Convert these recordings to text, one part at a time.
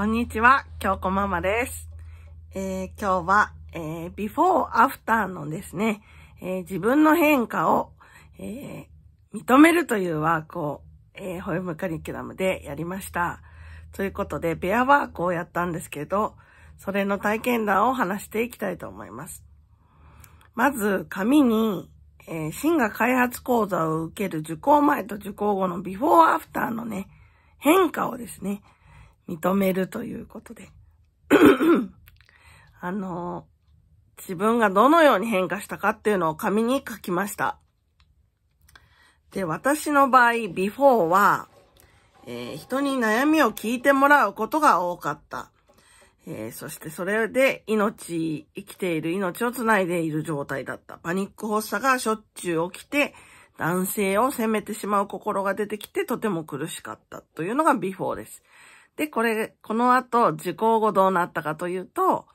こんにちは、京子ママです。えー、今日は、えー、ビフォーアフターのですね、えー、自分の変化を、えー、認めるというワークを、えー、ホイムカリキュラムでやりました。ということで、ベアワークをやったんですけど、それの体験談を話していきたいと思います。まず、紙に、えー、が開発講座を受ける受講前と受講後のビフォーアフターのね、変化をですね、認めるということで。あの、自分がどのように変化したかっていうのを紙に書きました。で、私の場合、ビフォーは、えー、人に悩みを聞いてもらうことが多かった。えー、そしてそれで命、生きている命をつないでいる状態だった。パニック発作がしょっちゅう起きて、男性を責めてしまう心が出てきてとても苦しかったというのがビフォーです。で、これ、この後、受講後どうなったかというと、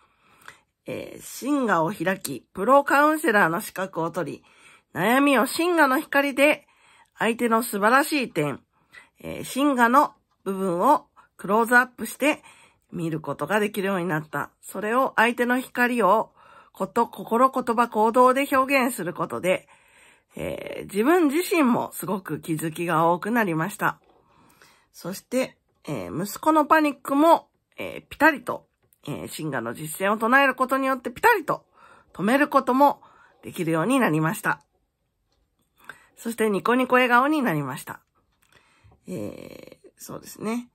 えー、シンガを開き、プロカウンセラーの資格を取り、悩みをシンガの光で、相手の素晴らしい点、えー、シンガの部分をクローズアップして見ることができるようになった。それを相手の光をこと、心、言葉、行動で表現することで、えー、自分自身もすごく気づきが多くなりました。そして、えー、息子のパニックも、えー、ピタリと、えー、シンガの実践を唱えることによってピタリと止めることもできるようになりました。そしてニコニコ笑顔になりました。えー、そうですね。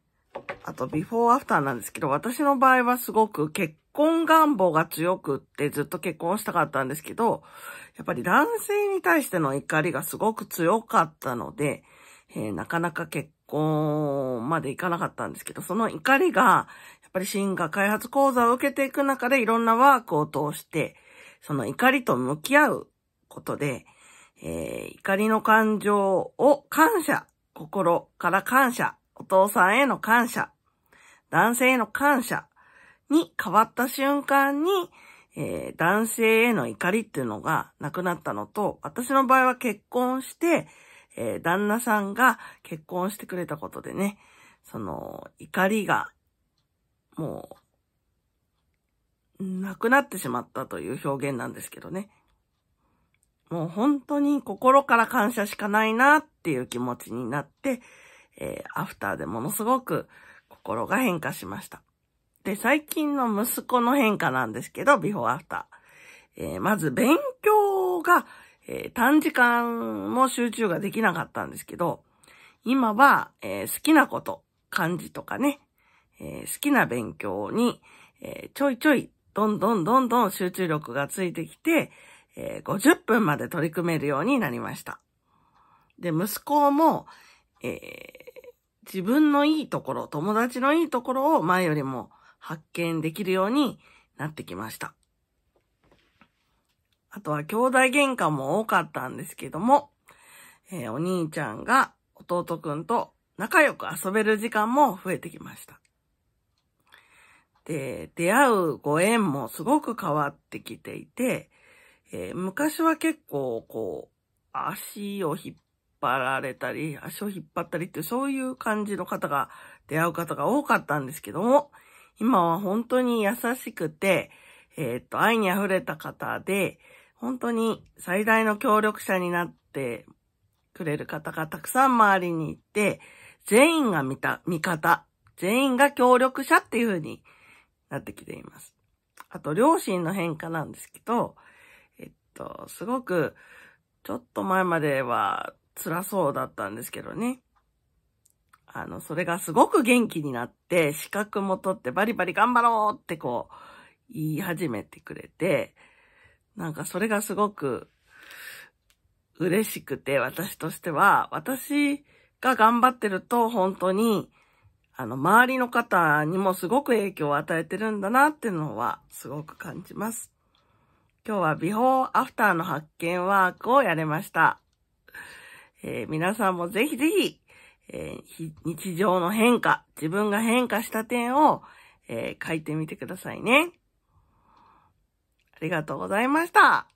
あと、ビフォーアフターなんですけど、私の場合はすごく結婚願望が強くってずっと結婚したかったんですけど、やっぱり男性に対しての怒りがすごく強かったので、えー、なかなか結校まで行かなかったんですけど、その怒りが、やっぱり進化開発講座を受けていく中でいろんなワークを通して、その怒りと向き合うことで、えー、怒りの感情を感謝、心から感謝、お父さんへの感謝、男性への感謝に変わった瞬間に、えー、男性への怒りっていうのがなくなったのと、私の場合は結婚して、えー、旦那さんが結婚してくれたことでね、その、怒りが、もう、なくなってしまったという表現なんですけどね。もう本当に心から感謝しかないなっていう気持ちになって、えー、アフターでものすごく心が変化しました。で、最近の息子の変化なんですけど、ビフォーアフター。えー、まず勉強がえー、短時間も集中ができなかったんですけど、今は、えー、好きなこと、漢字とかね、えー、好きな勉強に、えちょいちょい、どんどんどんどん集中力がついてきて、え50分まで取り組めるようになりました。で、息子も、え自分のいいところ、友達のいいところを前よりも発見できるようになってきました。あとは兄弟喧嘩も多かったんですけども、えー、お兄ちゃんが弟くんと仲良く遊べる時間も増えてきました。で、出会うご縁もすごく変わってきていて、えー、昔は結構こう、足を引っ張られたり、足を引っ張ったりってそういう感じの方が、出会う方が多かったんですけども、今は本当に優しくて、えー、っと、愛に溢れた方で、本当に最大の協力者になってくれる方がたくさん周りにいて、全員が見た、味方、全員が協力者っていう風になってきています。あと、両親の変化なんですけど、えっと、すごく、ちょっと前までは辛そうだったんですけどね。あの、それがすごく元気になって、資格も取ってバリバリ頑張ろうってこう、言い始めてくれて、なんかそれがすごく嬉しくて、私としては、私が頑張ってると本当に、あの、周りの方にもすごく影響を与えてるんだなっていうのはすごく感じます。今日はビフォーアフターの発見ワークをやれました。えー、皆さんもぜひぜひ、えー、日常の変化、自分が変化した点を、えー、書いてみてくださいね。ありがとうございました。